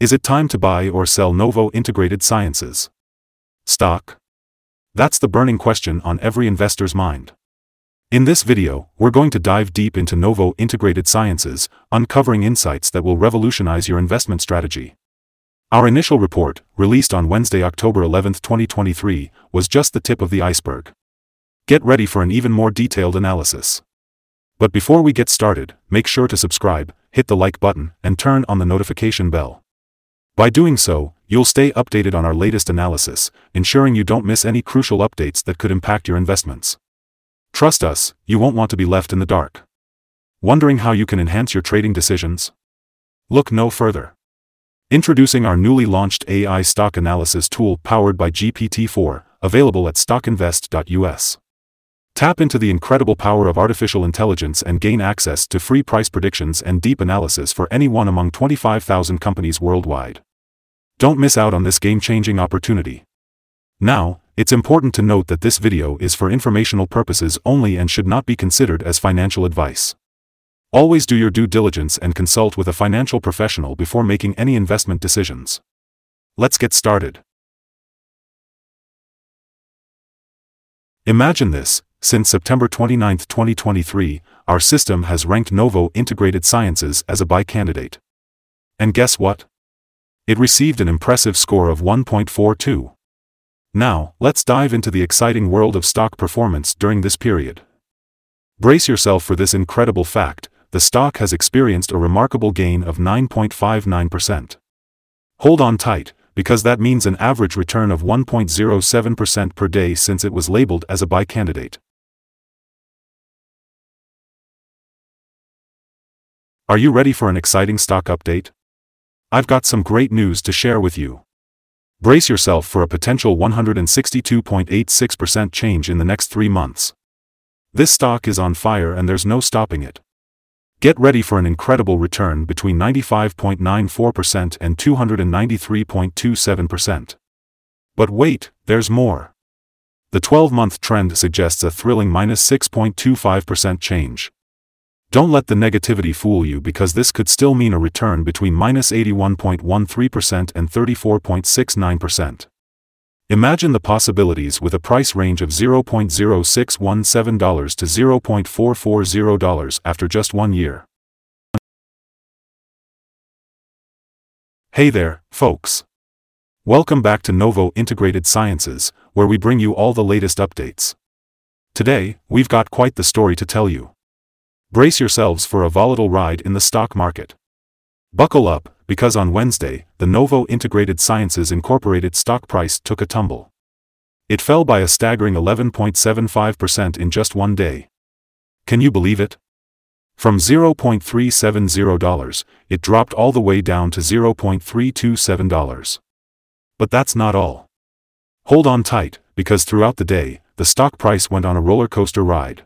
Is it time to buy or sell Novo Integrated Sciences? Stock? That's the burning question on every investor's mind. In this video, we're going to dive deep into Novo Integrated Sciences, uncovering insights that will revolutionize your investment strategy. Our initial report, released on Wednesday, October 11, 2023, was just the tip of the iceberg. Get ready for an even more detailed analysis. But before we get started, make sure to subscribe, hit the like button, and turn on the notification bell. By doing so, you'll stay updated on our latest analysis, ensuring you don't miss any crucial updates that could impact your investments. Trust us, you won't want to be left in the dark. Wondering how you can enhance your trading decisions? Look no further. Introducing our newly launched AI stock analysis tool powered by GPT-4, available at stockinvest.us. Tap into the incredible power of artificial intelligence and gain access to free price predictions and deep analysis for anyone among 25,000 companies worldwide. Don't miss out on this game-changing opportunity. Now, it's important to note that this video is for informational purposes only and should not be considered as financial advice. Always do your due diligence and consult with a financial professional before making any investment decisions. Let's get started. Imagine this, since September 29, 2023, our system has ranked Novo Integrated Sciences as a buy candidate. And guess what? it received an impressive score of 1.42. Now, let's dive into the exciting world of stock performance during this period. Brace yourself for this incredible fact, the stock has experienced a remarkable gain of 9.59%. Hold on tight, because that means an average return of 1.07% per day since it was labeled as a buy candidate. Are you ready for an exciting stock update? I've got some great news to share with you. Brace yourself for a potential 162.86% change in the next three months. This stock is on fire and there's no stopping it. Get ready for an incredible return between 95.94% and 293.27%. But wait, there's more. The 12-month trend suggests a thrilling minus 6.25% change. Don't let the negativity fool you because this could still mean a return between minus 81.13% and 34.69%. Imagine the possibilities with a price range of $0.0617 to $0.440 after just one year. Hey there, folks. Welcome back to Novo Integrated Sciences, where we bring you all the latest updates. Today, we've got quite the story to tell you. Brace yourselves for a volatile ride in the stock market. Buckle up, because on Wednesday, the Novo Integrated Sciences Incorporated stock price took a tumble. It fell by a staggering 11.75% in just one day. Can you believe it? From $0.370, it dropped all the way down to $0.327. But that's not all. Hold on tight, because throughout the day, the stock price went on a roller coaster ride.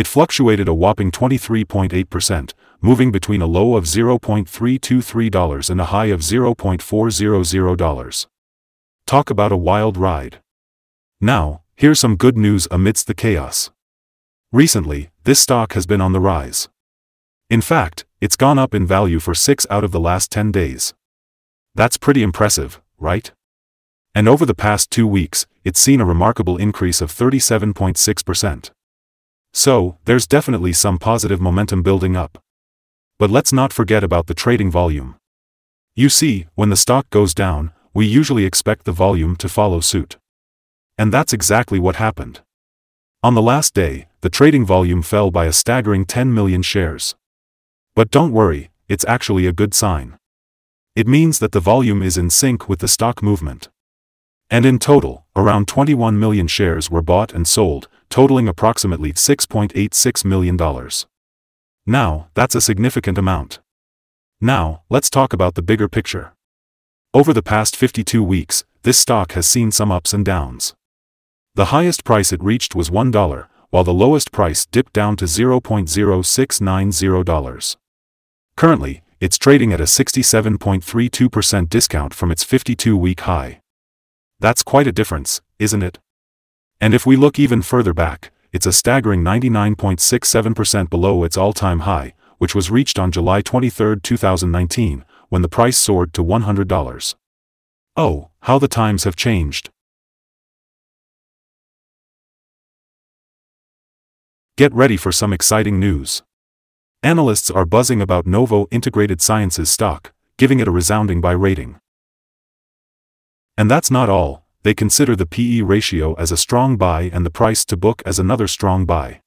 It fluctuated a whopping 23.8%, moving between a low of $0.323 and a high of $0.400. Talk about a wild ride. Now, here's some good news amidst the chaos. Recently, this stock has been on the rise. In fact, it's gone up in value for 6 out of the last 10 days. That's pretty impressive, right? And over the past two weeks, it's seen a remarkable increase of 37.6%. So, there's definitely some positive momentum building up. But let's not forget about the trading volume. You see, when the stock goes down, we usually expect the volume to follow suit. And that's exactly what happened. On the last day, the trading volume fell by a staggering 10 million shares. But don't worry, it's actually a good sign. It means that the volume is in sync with the stock movement. And in total, around 21 million shares were bought and sold, totaling approximately $6.86 million. Now, that's a significant amount. Now, let's talk about the bigger picture. Over the past 52 weeks, this stock has seen some ups and downs. The highest price it reached was $1, while the lowest price dipped down to $0.0690. Currently, it's trading at a 67.32% discount from its 52-week high. That's quite a difference, isn't it? And if we look even further back, it's a staggering 99.67% below its all-time high, which was reached on July 23, 2019, when the price soared to $100. Oh, how the times have changed. Get ready for some exciting news. Analysts are buzzing about Novo Integrated Sciences stock, giving it a resounding buy rating. And that's not all, they consider the PE ratio as a strong buy and the price to book as another strong buy.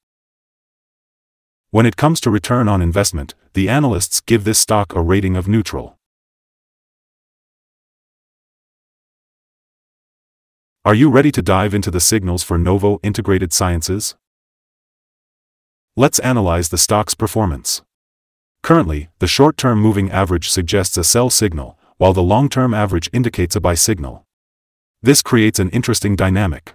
When it comes to return on investment, the analysts give this stock a rating of neutral. Are you ready to dive into the signals for Novo Integrated Sciences? Let's analyze the stock's performance. Currently, the short-term moving average suggests a sell signal, while the long-term average indicates a buy signal. This creates an interesting dynamic.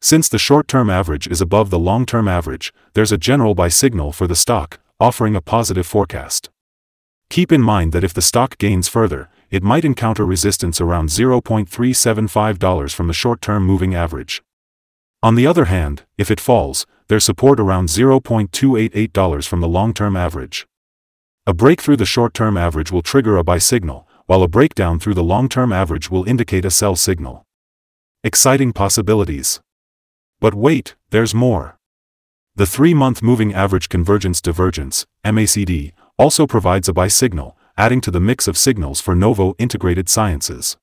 Since the short-term average is above the long-term average, there's a general buy signal for the stock, offering a positive forecast. Keep in mind that if the stock gains further, it might encounter resistance around $0.375 from the short-term moving average. On the other hand, if it falls, there's support around $0.288 from the long-term average. A break through the short-term average will trigger a buy signal, while a breakdown through the long-term average will indicate a sell signal. Exciting possibilities. But wait, there's more. The three-month moving average convergence divergence, MACD, also provides a buy signal, adding to the mix of signals for Novo Integrated Sciences.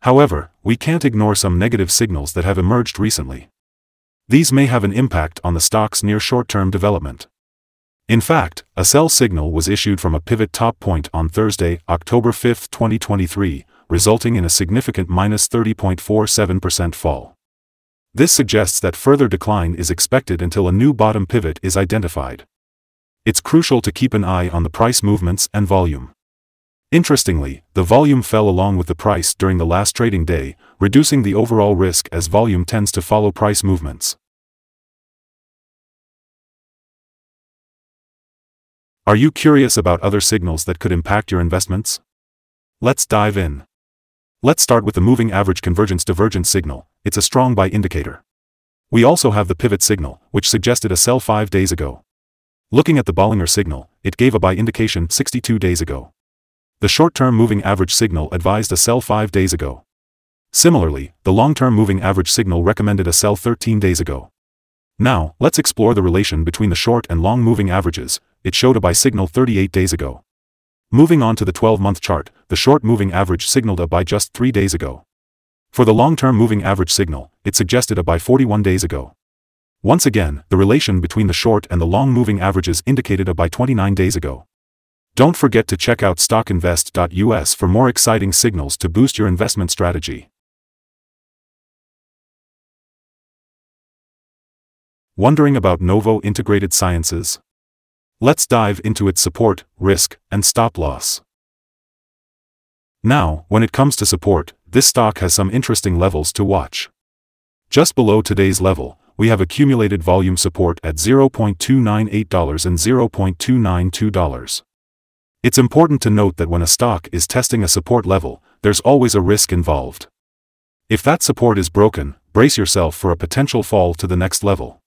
However, we can't ignore some negative signals that have emerged recently. These may have an impact on the stock's near short-term development. In fact, a sell signal was issued from a pivot top point on Thursday, October 5, 2023, resulting in a significant minus 30.47% fall. This suggests that further decline is expected until a new bottom pivot is identified. It's crucial to keep an eye on the price movements and volume. Interestingly, the volume fell along with the price during the last trading day, reducing the overall risk as volume tends to follow price movements. Are you curious about other signals that could impact your investments? Let's dive in. Let's start with the moving average convergence divergence signal, it's a strong buy indicator. We also have the pivot signal, which suggested a sell 5 days ago. Looking at the Bollinger signal, it gave a buy indication 62 days ago. The short-term moving average signal advised a sell 5 days ago. Similarly, the long-term moving average signal recommended a sell 13 days ago. Now, let's explore the relation between the short and long moving averages, it showed a buy signal 38 days ago. Moving on to the 12-month chart, the short moving average signaled a buy just 3 days ago. For the long-term moving average signal, it suggested a buy 41 days ago. Once again, the relation between the short and the long moving averages indicated a buy 29 days ago. Don't forget to check out stockinvest.us for more exciting signals to boost your investment strategy. Wondering about Novo Integrated Sciences? Let's dive into its support, risk, and stop loss. Now, when it comes to support, this stock has some interesting levels to watch. Just below today's level, we have accumulated volume support at $0.298 and $0.292. It's important to note that when a stock is testing a support level, there's always a risk involved. If that support is broken, brace yourself for a potential fall to the next level.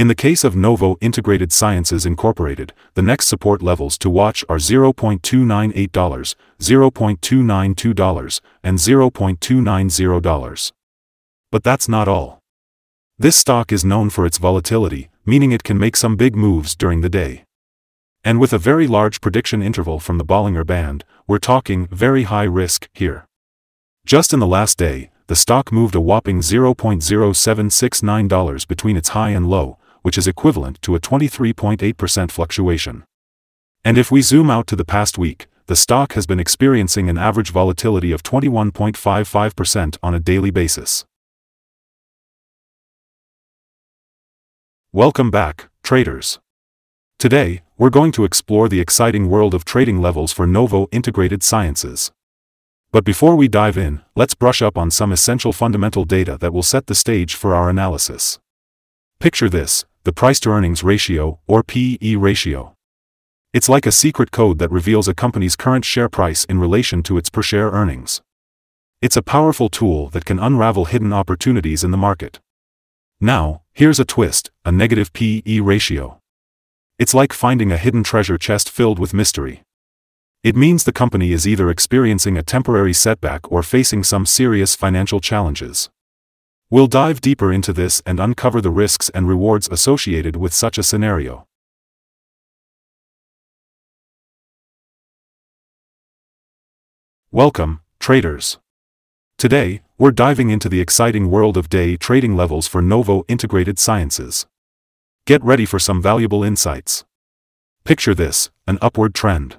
In the case of Novo Integrated Sciences Incorporated, the next support levels to watch are $0.298, $0.292, and $0.290. But that's not all. This stock is known for its volatility, meaning it can make some big moves during the day. And with a very large prediction interval from the Bollinger Band, we're talking very high risk here. Just in the last day, the stock moved a whopping $0.0769 between its high and low, which is equivalent to a 23.8% fluctuation. And if we zoom out to the past week, the stock has been experiencing an average volatility of 21.55% on a daily basis. Welcome back, traders. Today, we're going to explore the exciting world of trading levels for Novo Integrated Sciences. But before we dive in, let's brush up on some essential fundamental data that will set the stage for our analysis. Picture this, the price-to-earnings ratio, or P/E ratio. It's like a secret code that reveals a company's current share price in relation to its per-share earnings. It's a powerful tool that can unravel hidden opportunities in the market. Now, here's a twist, a negative P/E ratio. It's like finding a hidden treasure chest filled with mystery. It means the company is either experiencing a temporary setback or facing some serious financial challenges. We'll dive deeper into this and uncover the risks and rewards associated with such a scenario. Welcome, traders. Today, we're diving into the exciting world of day trading levels for Novo Integrated Sciences. Get ready for some valuable insights. Picture this, an upward trend.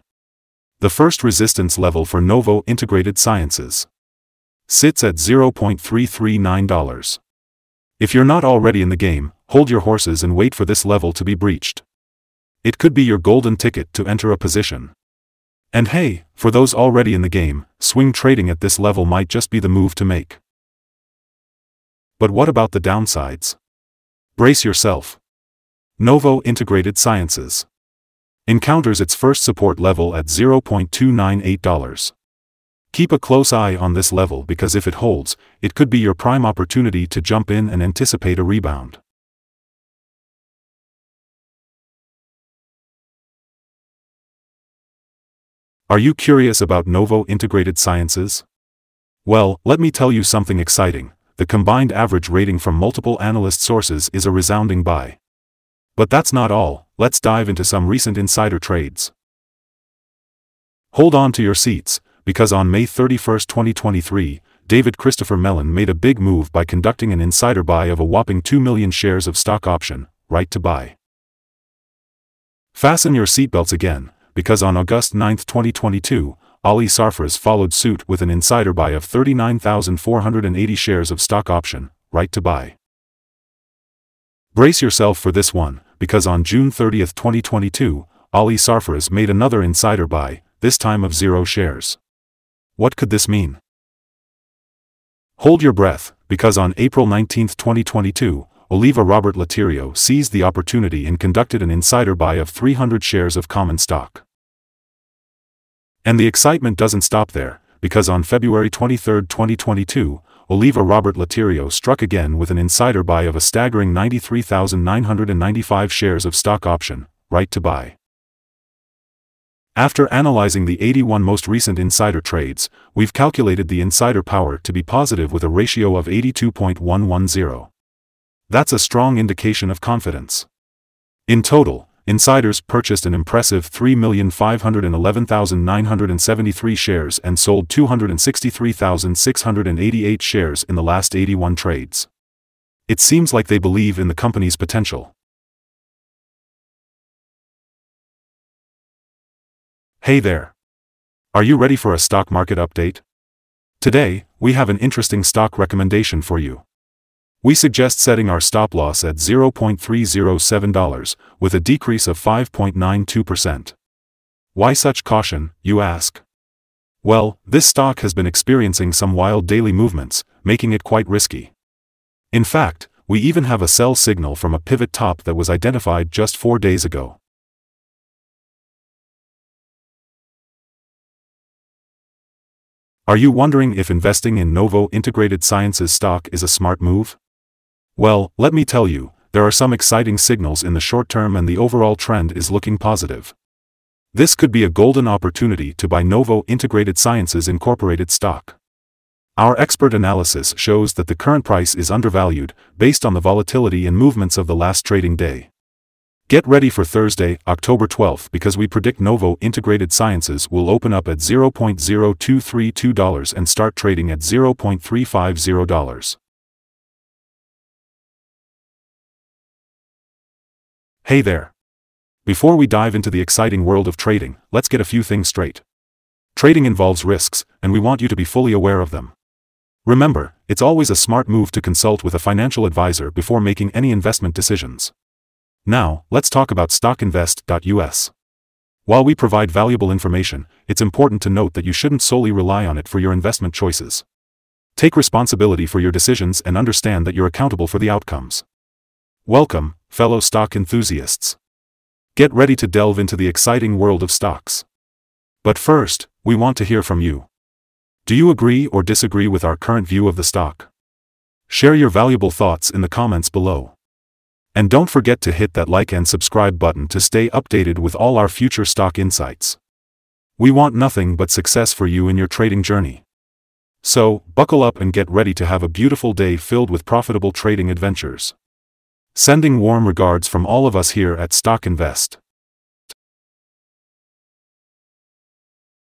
The first resistance level for Novo Integrated Sciences sits at $0.339. If you're not already in the game, hold your horses and wait for this level to be breached. It could be your golden ticket to enter a position. And hey, for those already in the game, swing trading at this level might just be the move to make. But what about the downsides? Brace yourself. Novo Integrated Sciences encounters its first support level at $0.298. Keep a close eye on this level because if it holds, it could be your prime opportunity to jump in and anticipate a rebound. Are you curious about Novo Integrated Sciences? Well, let me tell you something exciting, the combined average rating from multiple analyst sources is a resounding buy. But that's not all, let's dive into some recent insider trades. Hold on to your seats, because on May 31, 2023, David Christopher Mellon made a big move by conducting an insider buy of a whopping 2 million shares of stock option, right to buy. Fasten your seatbelts again, because on August 9, 2022, Ali Sarfraz followed suit with an insider buy of 39,480 shares of stock option, right to buy. Brace yourself for this one, because on June 30, 2022, Ali Sarfraz made another insider buy, this time of zero shares. What could this mean? Hold your breath, because on April 19, 2022, Oliva Robert Latirio seized the opportunity and conducted an insider buy of 300 shares of common stock. And the excitement doesn't stop there, because on February 23, 2022, Oliva Robert Latirio struck again with an insider buy of a staggering 93,995 shares of stock option, right to buy. After analyzing the 81 most recent insider trades, we've calculated the insider power to be positive with a ratio of 82.110. That's a strong indication of confidence. In total, insiders purchased an impressive 3,511,973 shares and sold 263,688 shares in the last 81 trades. It seems like they believe in the company's potential. Hey there. Are you ready for a stock market update? Today, we have an interesting stock recommendation for you. We suggest setting our stop loss at $0.307, with a decrease of 5.92%. Why such caution, you ask? Well, this stock has been experiencing some wild daily movements, making it quite risky. In fact, we even have a sell signal from a pivot top that was identified just four days ago. Are you wondering if investing in Novo Integrated Sciences stock is a smart move? Well, let me tell you, there are some exciting signals in the short term and the overall trend is looking positive. This could be a golden opportunity to buy Novo Integrated Sciences Incorporated stock. Our expert analysis shows that the current price is undervalued, based on the volatility and movements of the last trading day. Get ready for Thursday, October 12 because we predict Novo Integrated Sciences will open up at $0.0232 and start trading at $0.350. Hey there. Before we dive into the exciting world of trading, let's get a few things straight. Trading involves risks, and we want you to be fully aware of them. Remember, it's always a smart move to consult with a financial advisor before making any investment decisions. Now, let's talk about stockinvest.us. While we provide valuable information, it's important to note that you shouldn't solely rely on it for your investment choices. Take responsibility for your decisions and understand that you're accountable for the outcomes. Welcome, fellow stock enthusiasts. Get ready to delve into the exciting world of stocks. But first, we want to hear from you. Do you agree or disagree with our current view of the stock? Share your valuable thoughts in the comments below. And don't forget to hit that like and subscribe button to stay updated with all our future stock insights. We want nothing but success for you in your trading journey. So, buckle up and get ready to have a beautiful day filled with profitable trading adventures. Sending warm regards from all of us here at Stock Invest.